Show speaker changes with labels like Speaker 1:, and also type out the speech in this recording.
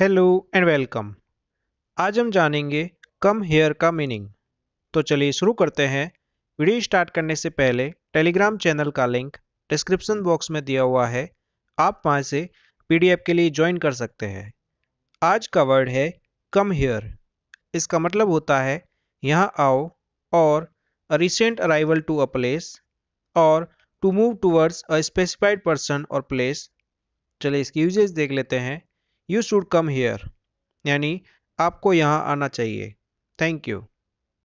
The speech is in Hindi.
Speaker 1: हेलो एंड वेलकम आज हम जानेंगे कम हेयर का मीनिंग तो चलिए शुरू करते हैं वीडियो स्टार्ट करने से पहले टेलीग्राम चैनल का लिंक डिस्क्रिप्शन बॉक्स में दिया हुआ है आप वहां से पीडीएफ के लिए ज्वाइन कर सकते हैं आज का वर्ड है कम हेयर इसका मतलब होता है यहाँ आओ और recent arrival to a place और to move towards a specified person और प्लेस चलिए इसकी यूजेज देख लेते हैं यू शुड कम हेयर यानी आपको यहाँ आना चाहिए थैंक यू